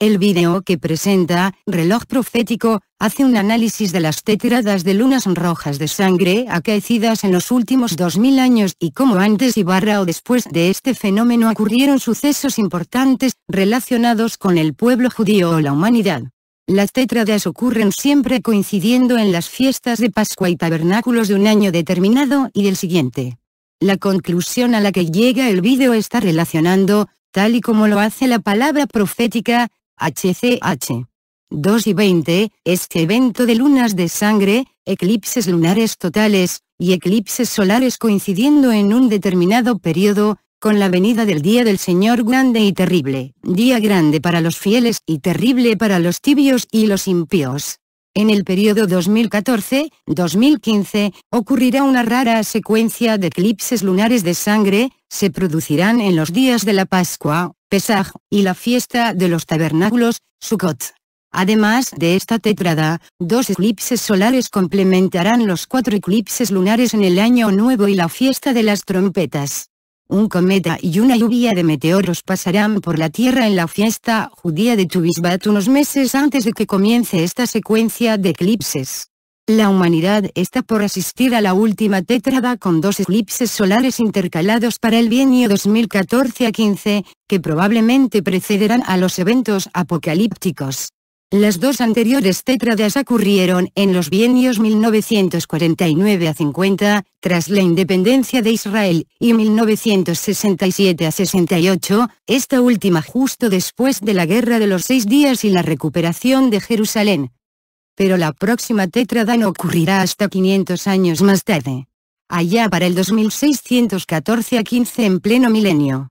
El video que presenta, Reloj Profético, hace un análisis de las tetradas de lunas rojas de sangre acaecidas en los últimos 2000 años y cómo antes y barra o después de este fenómeno ocurrieron sucesos importantes relacionados con el pueblo judío o la humanidad. Las tétradas ocurren siempre coincidiendo en las fiestas de Pascua y tabernáculos de un año determinado y del siguiente. La conclusión a la que llega el video está relacionando, tal y como lo hace la palabra profética, HCH. 2 y 20, este evento de lunas de sangre, eclipses lunares totales, y eclipses solares coincidiendo en un determinado periodo, con la venida del Día del Señor grande y terrible, día grande para los fieles y terrible para los tibios y los impíos. En el periodo 2014-2015, ocurrirá una rara secuencia de eclipses lunares de sangre, se producirán en los días de la Pascua, Pesaj, y la fiesta de los tabernáculos, Sukkot. Además de esta tetrada, dos eclipses solares complementarán los cuatro eclipses lunares en el Año Nuevo y la fiesta de las trompetas. Un cometa y una lluvia de meteoros pasarán por la Tierra en la fiesta judía de Tubisbat unos meses antes de que comience esta secuencia de eclipses. La humanidad está por asistir a la última tétrada con dos eclipses solares intercalados para el bienio 2014 a 15, que probablemente precederán a los eventos apocalípticos. Las dos anteriores tétradas ocurrieron en los bienios 1949 50, tras la independencia de Israel, y 1967 a 68, esta última justo después de la Guerra de los Seis Días y la recuperación de Jerusalén pero la próxima tetrada no ocurrirá hasta 500 años más tarde. Allá para el 2614 a 15 en pleno milenio.